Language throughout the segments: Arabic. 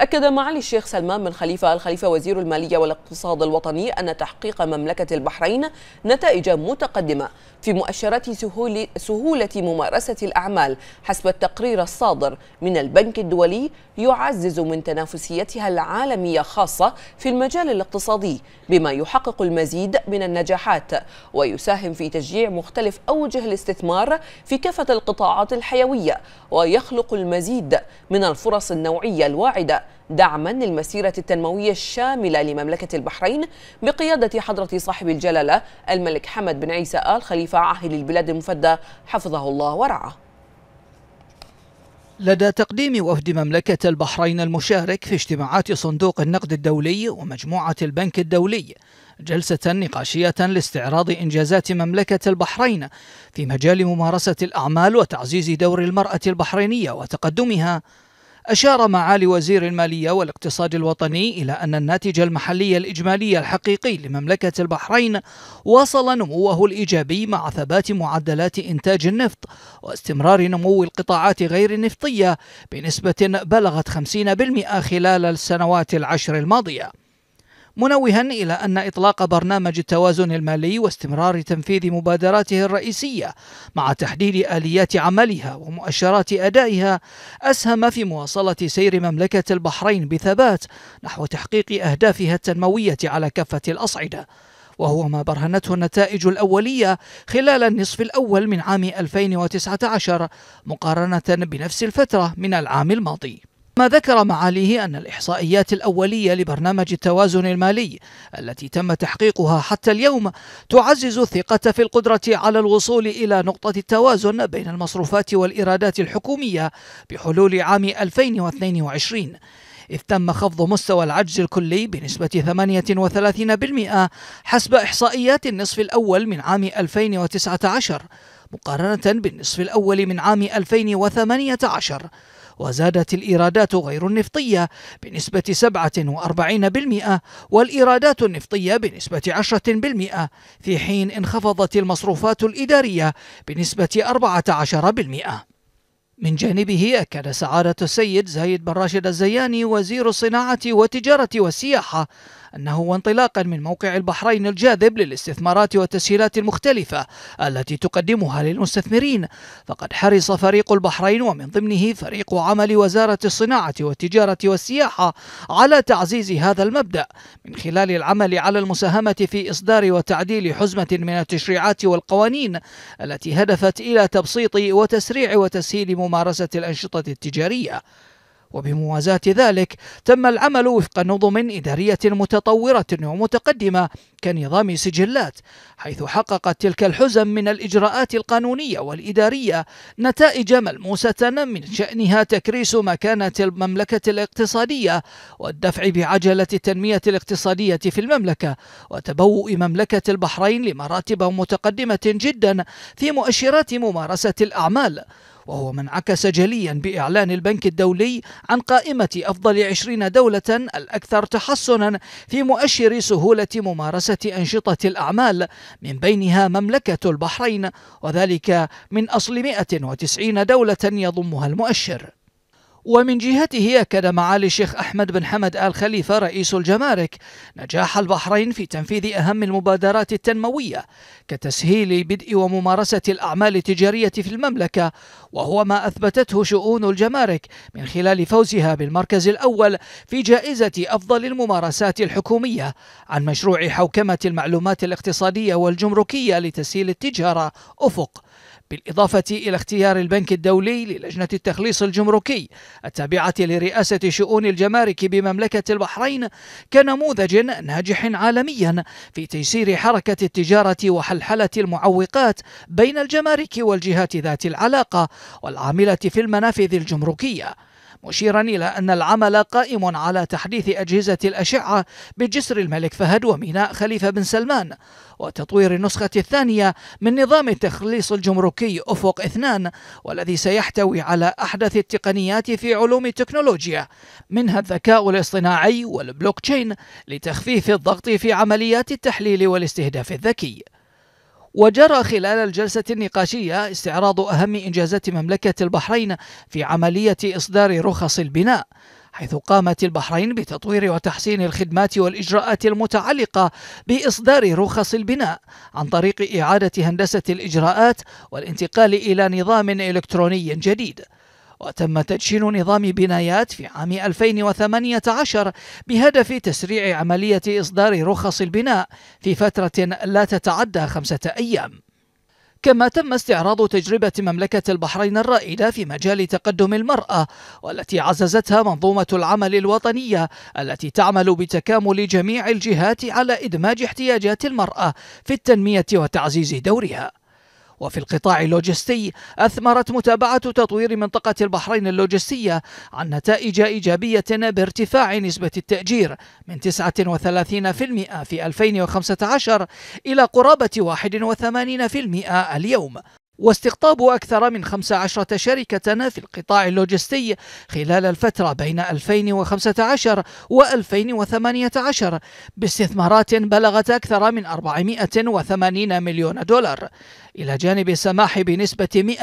أكد معالي الشيخ سلمان بن خليفة الخليفة وزير المالية والاقتصاد الوطني أن تحقيق مملكة البحرين نتائج متقدمة في مؤشرات سهولة ممارسة الأعمال حسب التقرير الصادر من البنك الدولي يعزز من تنافسيتها العالمية خاصة في المجال الاقتصادي بما يحقق المزيد من النجاحات ويساهم في تشجيع مختلف أوجه الاستثمار في كافة القطاعات الحيوية ويخلق المزيد من الفرص النوعية الواعدة دعما للمسيرة التنموية الشاملة لمملكة البحرين بقيادة حضرة صاحب الجلالة الملك حمد بن عيسى آل خليفة عاهل البلاد المفدى حفظه الله ورعاه لدى تقديم وفد مملكة البحرين المشارك في اجتماعات صندوق النقد الدولي ومجموعة البنك الدولي جلسة نقاشية لاستعراض إنجازات مملكة البحرين في مجال ممارسة الأعمال وتعزيز دور المرأة البحرينية وتقدمها أشار معالي وزير المالية والاقتصاد الوطني إلى أن الناتج المحلي الإجمالي الحقيقي لمملكة البحرين وصل نموه الإيجابي مع ثبات معدلات إنتاج النفط واستمرار نمو القطاعات غير النفطية بنسبة بلغت 50% خلال السنوات العشر الماضية منوها إلى أن إطلاق برنامج التوازن المالي واستمرار تنفيذ مبادراته الرئيسية مع تحديد آليات عملها ومؤشرات أدائها أسهم في مواصلة سير مملكة البحرين بثبات نحو تحقيق أهدافها التنموية على كافة الأصعدة وهو ما برهنته النتائج الأولية خلال النصف الأول من عام 2019 مقارنة بنفس الفترة من العام الماضي ما ذكر معاليه أن الإحصائيات الأولية لبرنامج التوازن المالي التي تم تحقيقها حتى اليوم تعزز الثقة في القدرة على الوصول إلى نقطة التوازن بين المصروفات والإيرادات الحكومية بحلول عام 2022 إذ تم خفض مستوى العجز الكلي بنسبة 38% حسب إحصائيات النصف الأول من عام 2019 مقارنة بالنصف الأول من عام 2018 وزادت الإيرادات غير النفطية بنسبة 47% والإيرادات النفطية بنسبة 10% في حين انخفضت المصروفات الإدارية بنسبة 14%. من جانبه أكد سعادة السيد زايد بن راشد الزياني وزير الصناعة والتجارة والسياحة أنه وانطلاقا من موقع البحرين الجاذب للاستثمارات والتسهيلات المختلفة التي تقدمها للمستثمرين فقد حرص فريق البحرين ومن ضمنه فريق عمل وزارة الصناعة والتجارة والسياحة على تعزيز هذا المبدأ من خلال العمل على المساهمة في إصدار وتعديل حزمة من التشريعات والقوانين التي هدفت إلى تبسيط وتسريع وتسهيل ممارسة الأنشطة التجارية وبموازاة ذلك تم العمل وفق نظم إدارية متطورة ومتقدمة كنظام سجلات حيث حققت تلك الحزم من الإجراءات القانونية والإدارية نتائج ملموسة من شأنها تكريس مكانة المملكة الاقتصادية والدفع بعجلة التنمية الاقتصادية في المملكة وتبوء مملكة البحرين لمراتب متقدمة جدا في مؤشرات ممارسة الأعمال وهو ما انعكس جليا بإعلان البنك الدولي عن قائمة أفضل عشرين دولة الأكثر تحسنا في مؤشر سهولة ممارسة أنشطة الأعمال من بينها مملكة البحرين وذلك من أصل 190 دولة يضمها المؤشر ومن جهته أكد معالي الشيخ أحمد بن حمد آل خليفة رئيس الجمارك نجاح البحرين في تنفيذ أهم المبادرات التنموية كتسهيل بدء وممارسة الأعمال التجارية في المملكة وهو ما أثبتته شؤون الجمارك من خلال فوزها بالمركز الأول في جائزة أفضل الممارسات الحكومية عن مشروع حوكمة المعلومات الاقتصادية والجمركية لتسهيل التجارة أفق بالإضافة إلى اختيار البنك الدولي للجنة التخليص الجمركي التابعة لرئاسة شؤون الجمارك بمملكة البحرين كنموذج ناجح عالميا في تيسير حركة التجارة وحلحلة المعوقات بين الجمارك والجهات ذات العلاقة والعاملة في المنافذ الجمركية مشيرا إلى أن العمل قائم على تحديث أجهزة الأشعة بجسر الملك فهد وميناء خليفة بن سلمان وتطوير النسخة الثانية من نظام التخليص الجمركي أفق اثنان والذي سيحتوي على أحدث التقنيات في علوم التكنولوجيا منها الذكاء الاصطناعي والبلوك تشين لتخفيف الضغط في عمليات التحليل والاستهداف الذكي وجرى خلال الجلسة النقاشية استعراض أهم إنجازات مملكة البحرين في عملية إصدار رخص البناء حيث قامت البحرين بتطوير وتحسين الخدمات والإجراءات المتعلقة بإصدار رخص البناء عن طريق إعادة هندسة الإجراءات والانتقال إلى نظام إلكتروني جديد وتم تدشين نظام بنايات في عام 2018 بهدف تسريع عملية إصدار رخص البناء في فترة لا تتعدى خمسة أيام كما تم استعراض تجربة مملكة البحرين الرائدة في مجال تقدم المرأة والتي عززتها منظومة العمل الوطنية التي تعمل بتكامل جميع الجهات على إدماج احتياجات المرأة في التنمية وتعزيز دورها وفي القطاع اللوجستي أثمرت متابعة تطوير منطقة البحرين اللوجستية عن نتائج إيجابية بارتفاع نسبة التأجير من 39% في 2015 إلى قرابة 81% اليوم واستقطاب أكثر من 15 شركة في القطاع اللوجستي خلال الفترة بين 2015 و 2018 باستثمارات بلغت أكثر من 480 مليون دولار إلى جانب السماح بنسبة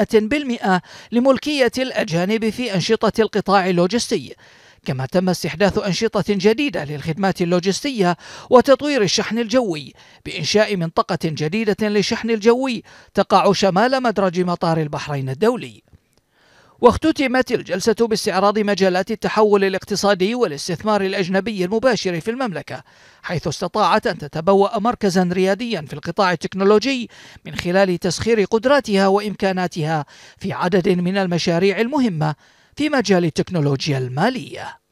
100% لملكية الأجانب في أنشطة القطاع اللوجستي كما تم استحداث أنشطة جديدة للخدمات اللوجستية وتطوير الشحن الجوي بإنشاء منطقة جديدة للشحن الجوي تقع شمال مدرج مطار البحرين الدولي واختتمت الجلسة باستعراض مجالات التحول الاقتصادي والاستثمار الأجنبي المباشر في المملكة حيث استطاعت أن تتبوأ مركزا رياديا في القطاع التكنولوجي من خلال تسخير قدراتها وإمكاناتها في عدد من المشاريع المهمة في مجال التكنولوجيا الماليه